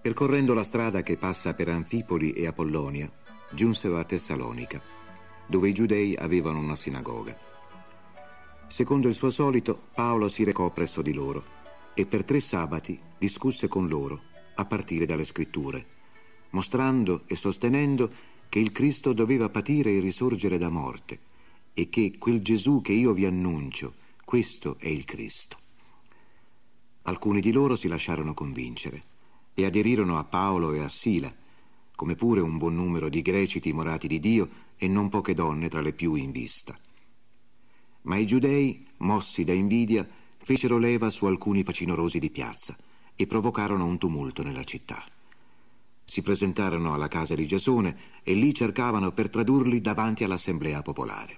Percorrendo la strada che passa per Anfipoli e Apollonia, giunsero a Tessalonica, dove i giudei avevano una sinagoga. Secondo il suo solito, Paolo si recò presso di loro e per tre sabati discusse con loro, a partire dalle scritture, mostrando e sostenendo che il Cristo doveva patire e risorgere da morte e che quel Gesù che io vi annuncio, questo è il Cristo. Alcuni di loro si lasciarono convincere e aderirono a Paolo e a Sila, come pure un buon numero di greci timorati di Dio e non poche donne tra le più in vista. Ma i giudei, mossi da invidia, fecero leva su alcuni facinorosi di piazza e provocarono un tumulto nella città. Si presentarono alla casa di Gesone e lì cercavano per tradurli davanti all'assemblea popolare.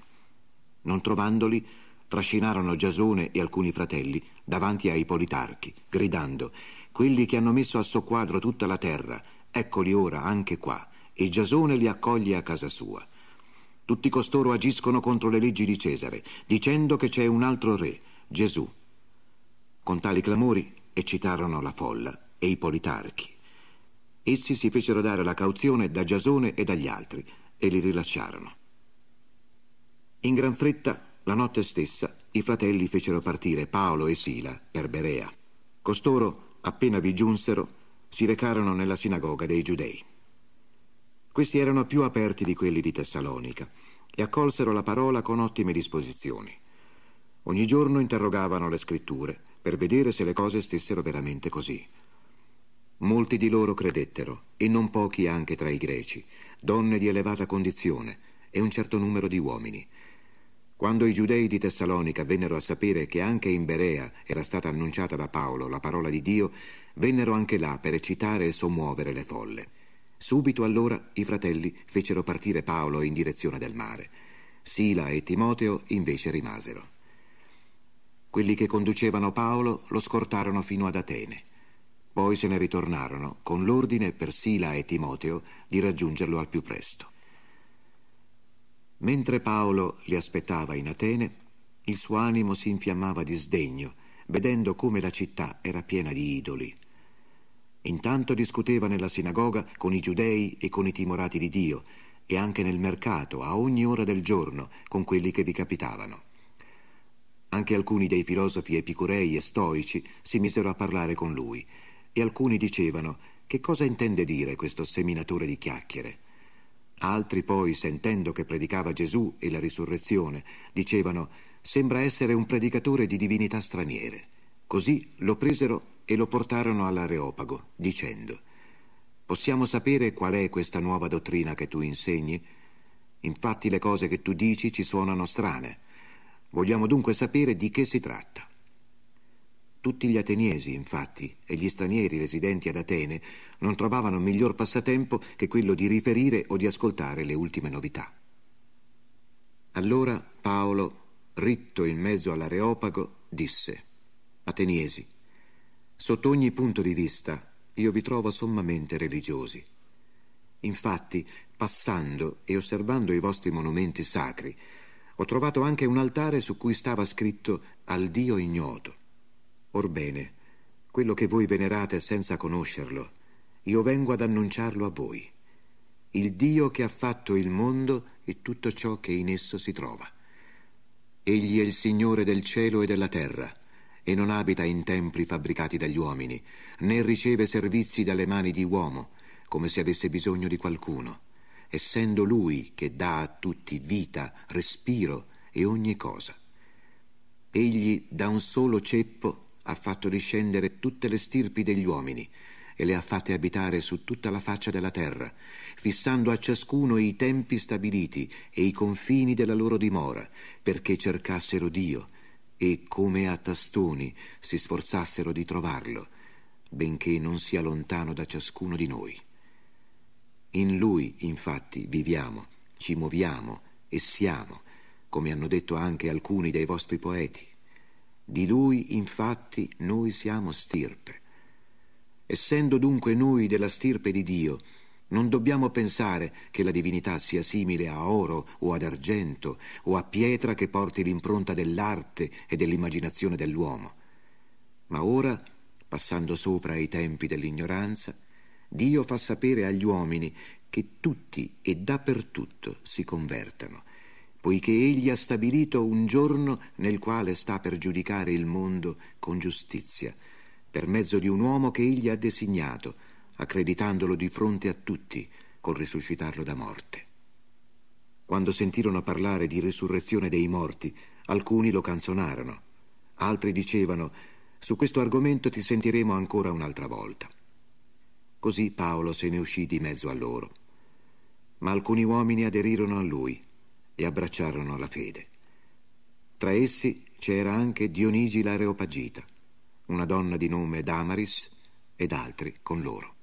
Non trovandoli, trascinarono Giasone e alcuni fratelli davanti ai politarchi, gridando quelli che hanno messo a soqquadro tutta la terra, eccoli ora anche qua, e Giasone li accoglie a casa sua. Tutti costoro agiscono contro le leggi di Cesare, dicendo che c'è un altro re, Gesù. Con tali clamori eccitarono la folla e i politarchi. Essi si fecero dare la cauzione da Giasone e dagli altri e li rilasciarono. In gran fretta, la notte stessa, i fratelli fecero partire Paolo e Sila per Berea. Costoro appena vi giunsero, si recarono nella sinagoga dei Giudei. Questi erano più aperti di quelli di Tessalonica e accolsero la parola con ottime disposizioni. Ogni giorno interrogavano le scritture per vedere se le cose stessero veramente così. Molti di loro credettero, e non pochi anche tra i greci, donne di elevata condizione e un certo numero di uomini, quando i giudei di Tessalonica vennero a sapere che anche in Berea era stata annunciata da Paolo la parola di Dio, vennero anche là per eccitare e sommuovere le folle. Subito allora i fratelli fecero partire Paolo in direzione del mare. Sila e Timoteo invece rimasero. Quelli che conducevano Paolo lo scortarono fino ad Atene. Poi se ne ritornarono con l'ordine per Sila e Timoteo di raggiungerlo al più presto. Mentre Paolo li aspettava in Atene, il suo animo si infiammava di sdegno, vedendo come la città era piena di idoli. Intanto discuteva nella sinagoga con i giudei e con i timorati di Dio, e anche nel mercato a ogni ora del giorno con quelli che vi capitavano. Anche alcuni dei filosofi epicurei e stoici si misero a parlare con lui, e alcuni dicevano che cosa intende dire questo seminatore di chiacchiere. Altri poi, sentendo che predicava Gesù e la risurrezione, dicevano sembra essere un predicatore di divinità straniere. Così lo presero e lo portarono all'Areopago, dicendo Possiamo sapere qual è questa nuova dottrina che tu insegni? Infatti le cose che tu dici ci suonano strane. Vogliamo dunque sapere di che si tratta. Tutti gli ateniesi, infatti, e gli stranieri residenti ad Atene non trovavano miglior passatempo che quello di riferire o di ascoltare le ultime novità. Allora Paolo, ritto in mezzo all'Areopago, disse Ateniesi, sotto ogni punto di vista io vi trovo sommamente religiosi. Infatti, passando e osservando i vostri monumenti sacri, ho trovato anche un altare su cui stava scritto al Dio ignoto. Orbene, quello che voi venerate senza conoscerlo, io vengo ad annunciarlo a voi. Il Dio che ha fatto il mondo e tutto ciò che in esso si trova. Egli è il Signore del cielo e della terra, e non abita in templi fabbricati dagli uomini, né riceve servizi dalle mani di uomo, come se avesse bisogno di qualcuno, essendo Lui che dà a tutti vita, respiro e ogni cosa. Egli da un solo ceppo ha fatto discendere tutte le stirpi degli uomini e le ha fatte abitare su tutta la faccia della terra, fissando a ciascuno i tempi stabiliti e i confini della loro dimora, perché cercassero Dio e, come a tastoni, si sforzassero di trovarlo, benché non sia lontano da ciascuno di noi. In Lui, infatti, viviamo, ci muoviamo e siamo, come hanno detto anche alcuni dei vostri poeti. Di lui infatti noi siamo stirpe. Essendo dunque noi della stirpe di Dio, non dobbiamo pensare che la divinità sia simile a oro o ad argento o a pietra che porti l'impronta dell'arte e dell'immaginazione dell'uomo. Ma ora, passando sopra ai tempi dell'ignoranza, Dio fa sapere agli uomini che tutti e dappertutto si convertano poiché egli ha stabilito un giorno nel quale sta per giudicare il mondo con giustizia, per mezzo di un uomo che egli ha designato, accreditandolo di fronte a tutti col risuscitarlo da morte. Quando sentirono parlare di risurrezione dei morti, alcuni lo canzonarono, altri dicevano su questo argomento ti sentiremo ancora un'altra volta. Così Paolo se ne uscì di mezzo a loro. Ma alcuni uomini aderirono a lui e abbracciarono la fede. Tra essi c'era anche Dionigi l'Areopagita, una donna di nome Damaris ed altri con loro.